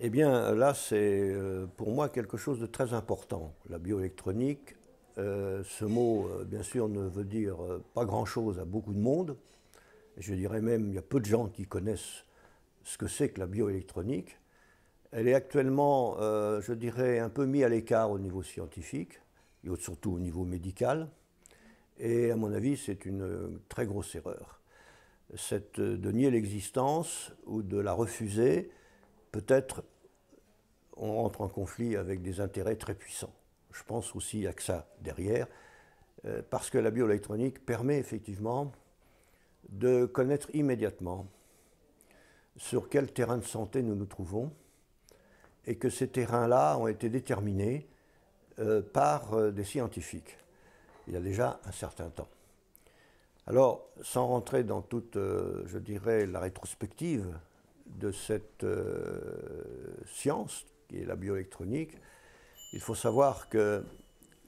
Eh bien, là, c'est euh, pour moi quelque chose de très important. La bioélectronique, euh, ce mot, euh, bien sûr, ne veut dire pas grand-chose à beaucoup de monde. Je dirais même, il y a peu de gens qui connaissent ce que c'est que la bioélectronique. Elle est actuellement, je dirais, un peu mise à l'écart au niveau scientifique, et surtout au niveau médical. Et à mon avis, c'est une très grosse erreur. Cette, de nier l'existence ou de la refuser, peut-être on entre en conflit avec des intérêts très puissants. Je pense aussi à ça derrière, euh, parce que la bioélectronique permet effectivement de connaître immédiatement sur quel terrain de santé nous nous trouvons, et que ces terrains-là ont été déterminés euh, par euh, des scientifiques, il y a déjà un certain temps. Alors, sans rentrer dans toute, je dirais, la rétrospective de cette euh, science, qui est la bioélectronique, il faut savoir que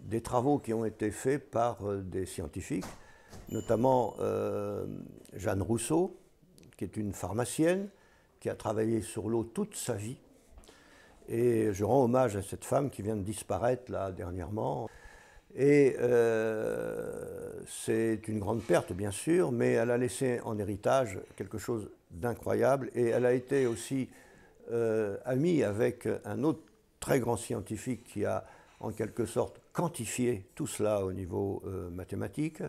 des travaux qui ont été faits par euh, des scientifiques, notamment euh, Jeanne Rousseau, qui est une pharmacienne, qui a travaillé sur l'eau toute sa vie. Et je rends hommage à cette femme qui vient de disparaître là dernièrement. Et euh, c'est une grande perte, bien sûr, mais elle a laissé en héritage quelque chose d'incroyable. Et elle a été aussi euh, amie avec un autre très grand scientifique qui a, en quelque sorte, quantifié tout cela au niveau euh, mathématique,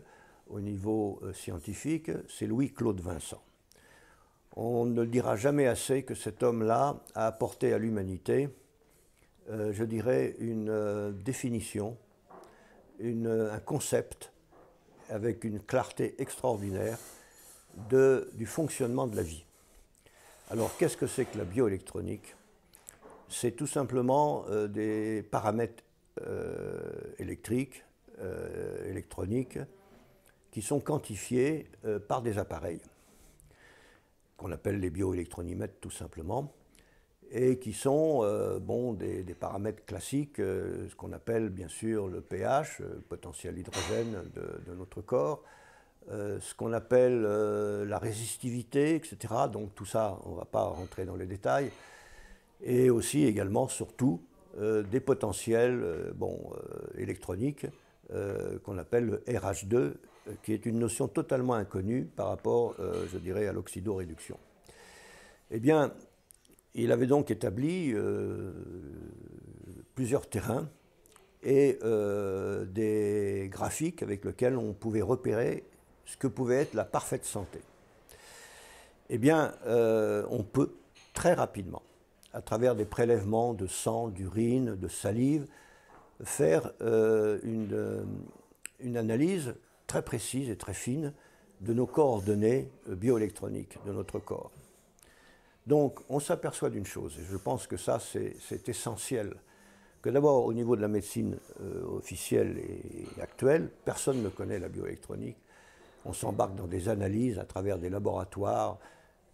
au niveau scientifique. C'est Louis-Claude Vincent. On ne le dira jamais assez que cet homme-là a apporté à l'humanité, je dirais, une définition un concept avec une clarté extraordinaire du fonctionnement de la vie. Alors qu'est-ce que c'est que la bioélectronique C'est tout simplement euh, des paramètres euh, électriques, euh, électroniques, qui sont quantifiés par des appareils, qu'on appelle les bioélectronimètres tout simplement et qui sont euh, bon, des, paramètres classiques, euh, ce qu'on appelle bien sûr le pH, euh, le potentiel hydrogène de, notre corps, ce qu'on appelle la résistivité, etc. Donc tout ça, on ne va pas rentrer dans les détails. Et aussi également, surtout, des potentiels bon, électroniques qu'on appelle le RH2, qui est une notion totalement inconnue par rapport, je dirais, à l'oxydoréduction. Eh bien, il avait donc établi euh, plusieurs terrains et euh, des graphiques avec lesquels on pouvait repérer ce que pouvait être la parfaite santé. Eh bien, euh, on peut très rapidement, à travers des prélèvements de sang, d'urine, de salive, faire une, analyse très précise et très fine de nos coordonnées bioélectroniques, de notre corps. Donc on s'aperçoit d'une chose, et je pense que ça c'est essentiel, que d'abord au niveau de la médecine euh, officielle et actuelle, personne ne connaît la bioélectronique. On s'embarque dans des analyses à travers des laboratoires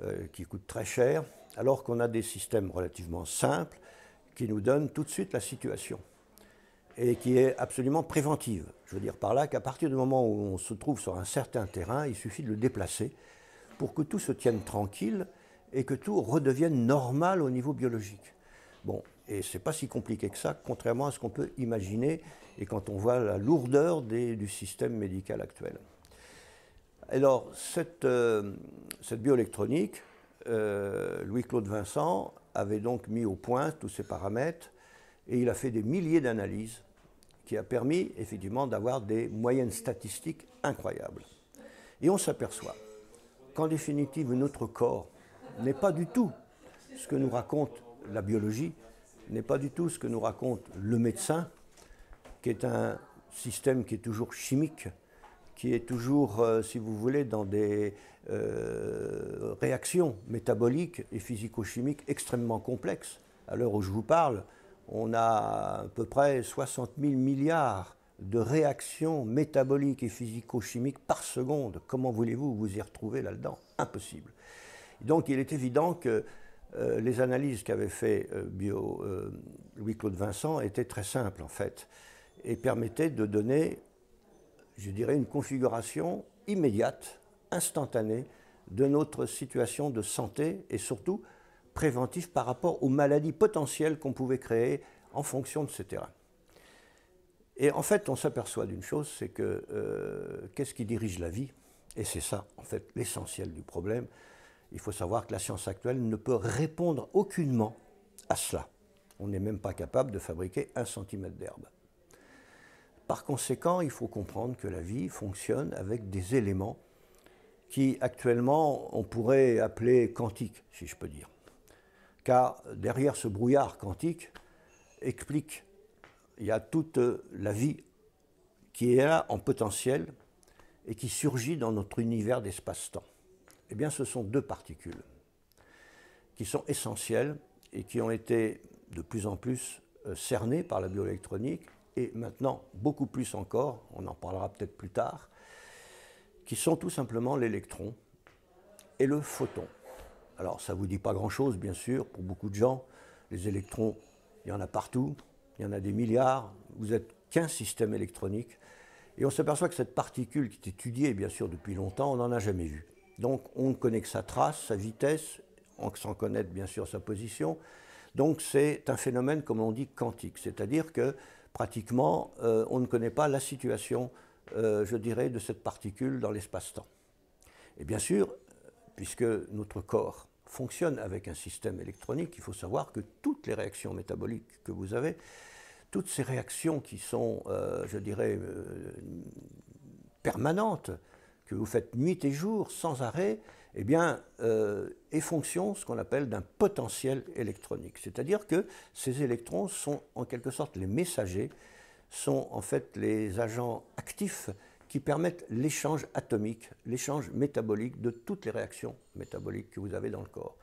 euh, qui coûtent très cher, alors qu'on a des systèmes relativement simples qui nous donnent tout de suite la situation et qui est absolument préventive. Je veux dire par là qu'à partir du moment où on se trouve sur un certain terrain, il suffit de le déplacer pour que tout se tienne tranquille et que tout redevienne normal au niveau biologique. Bon, et c'est pas si compliqué que ça, contrairement à ce qu'on peut imaginer et quand on voit la lourdeur du système médical actuel. Alors, cette, euh, cette bioélectronique, euh, Louis-Claude Vincent avait donc mis au point tous ces paramètres et il a fait des milliers d'analyses qui a permis effectivement d'avoir des moyennes statistiques incroyables. Et on s'aperçoit qu'en définitive, notre corps n'est pas du tout ce que nous raconte la biologie, n'est pas du tout ce que nous raconte le médecin, qui est un système qui est toujours chimique, qui est toujours, euh, si vous voulez, dans des euh, réactions métaboliques et physico-chimiques extrêmement complexes. À l'heure où je vous parle, on a à peu près 60 000 milliards de réactions métaboliques et physico-chimiques par seconde. Comment voulez-vous vous y retrouver là-dedans Impossible. Donc il est évident que euh, les analyses qu'avait fait euh, euh, Louis-Claude Vincent étaient très simples en fait et permettaient de donner, je dirais, une configuration immédiate, instantanée de notre situation de santé et surtout préventive par rapport aux maladies potentielles qu'on pouvait créer en fonction de ces terrains. Et en fait, on s'aperçoit d'une chose, c'est que qu'est-ce qui dirige la vie Et c'est ça, en fait, l'essentiel du problème. Il faut savoir que la science actuelle ne peut répondre aucunement à cela. On n'est même pas capable de fabriquer un centimètre d'herbe. Par conséquent, il faut comprendre que la vie fonctionne avec des éléments qui actuellement on pourrait appeler quantiques, si je peux dire. Car derrière ce brouillard quantique explique, il y a toute la vie qui est là en potentiel et qui surgit dans notre univers d'espace-temps eh bien ce sont deux particules qui sont essentielles et qui ont été de plus en plus euh, cernées par la bioélectronique et maintenant beaucoup plus encore, on en parlera peut-être plus tard, qui sont tout simplement l'électron et le photon. Alors ça ne vous dit pas grand-chose bien sûr pour beaucoup de gens, les électrons, il y en a partout, il y en a des milliards, vous n'êtes qu'un système électronique. Et on s'aperçoit que cette particule qui est étudiée bien sûr depuis longtemps, on n'en a jamais vu. Donc on ne connaît que sa trace, sa vitesse, sans connaître bien sûr sa position. Donc c'est un phénomène, comme on dit, quantique, c'est-à-dire que pratiquement euh, on ne connaît pas la situation, euh, je dirais, de cette particule dans l'espace-temps. Et bien sûr, puisque notre corps fonctionne avec un système électronique, il faut savoir que toutes les réactions métaboliques que vous avez, toutes ces réactions qui sont, euh, je dirais, permanentes, vous faites nuit et jour sans arrêt, eh euh, et bien, est fonction, ce qu'on appelle, d'un potentiel électronique. C'est-à-dire que ces électrons sont en quelque sorte les messagers, sont en fait les agents actifs qui permettent l'échange atomique, l'échange métabolique de toutes les réactions métaboliques que vous avez dans le corps.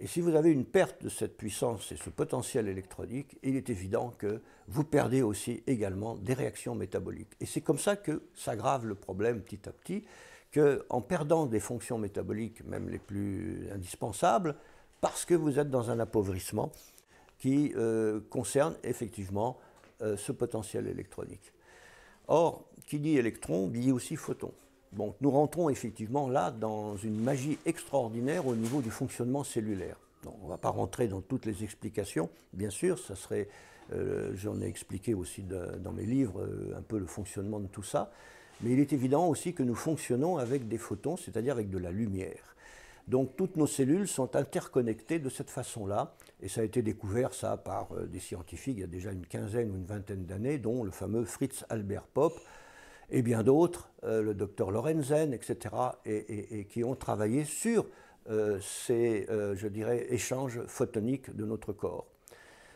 Et si vous avez une perte de cette puissance et ce potentiel électronique, il est évident que vous perdez aussi également des réactions métaboliques. Et c'est comme ça que s'aggrave le problème petit à petit, qu'en perdant des fonctions métaboliques, même les plus indispensables, parce que vous êtes dans un appauvrissement qui euh, concerne effectivement euh, ce potentiel électronique. Or, qui dit électron dit aussi photon nous rentrons effectivement là dans une magie extraordinaire au niveau du fonctionnement cellulaire. on ne va pas rentrer dans toutes les explications, bien sûr, ça serait, euh, j'en ai expliqué aussi dans mes livres euh, un peu le fonctionnement de tout ça, mais il est évident aussi que nous fonctionnons avec des photons, c'est-à-dire avec de la lumière. Donc toutes nos cellules sont interconnectées de cette façon-là, et ça a été découvert ça par euh, des scientifiques il y a déjà une quinzaine ou une vingtaine d'années, dont le fameux Fritz Albert Popp, et bien d'autres, euh, le docteur Lorenzen, etc., et, qui ont travaillé sur euh, ces, euh, je dirais, échanges photoniques de notre corps.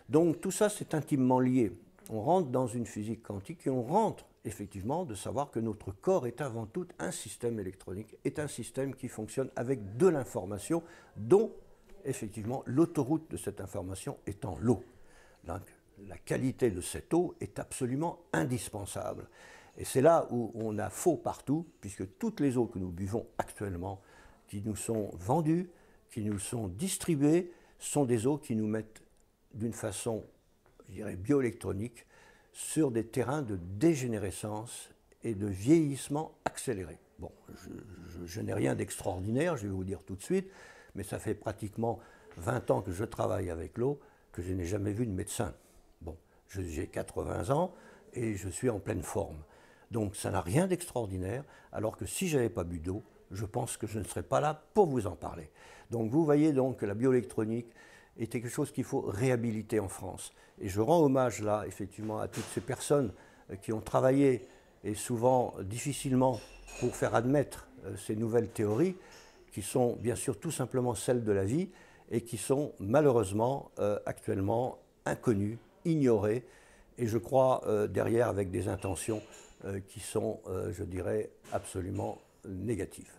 Donc tout ça, c'est intimement lié. On rentre dans une physique quantique et on rentre effectivement de savoir que notre corps est avant tout un système électronique, est un système qui fonctionne avec de l'information, dont effectivement l'autoroute de cette information étant l'eau. Donc la qualité de cette eau est absolument indispensable. Et c'est là où on a faux partout, puisque toutes les eaux que nous buvons actuellement, qui nous sont vendues, qui nous sont distribuées, sont des eaux qui nous mettent d'une façon, je dirais, bioélectronique, sur des terrains de dégénérescence et de vieillissement accéléré. Bon, je, je n'ai rien d'extraordinaire, je vais vous dire tout de suite, mais ça fait pratiquement 20 ans que je travaille avec l'eau, que je n'ai jamais vu de médecin. Bon, j'ai 80 ans et je suis en pleine forme. Donc ça n'a rien d'extraordinaire, alors que si je n'avais pas bu d'eau, je pense que je ne serais pas là pour vous en parler. Donc vous voyez donc que la bioélectronique était quelque chose qu'il faut réhabiliter en France. Et je rends hommage là, effectivement, à toutes ces personnes euh, qui ont travaillé, et souvent difficilement, pour faire admettre euh, ces nouvelles théories, qui sont bien sûr tout simplement celles de la vie, et qui sont malheureusement euh, actuellement inconnues, ignorées, et je crois derrière avec des intentions euh, qui sont, euh, je dirais, absolument négatives.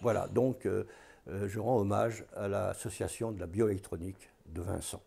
Voilà, donc euh, je rends hommage à l'association de la bioélectronique de Vincent.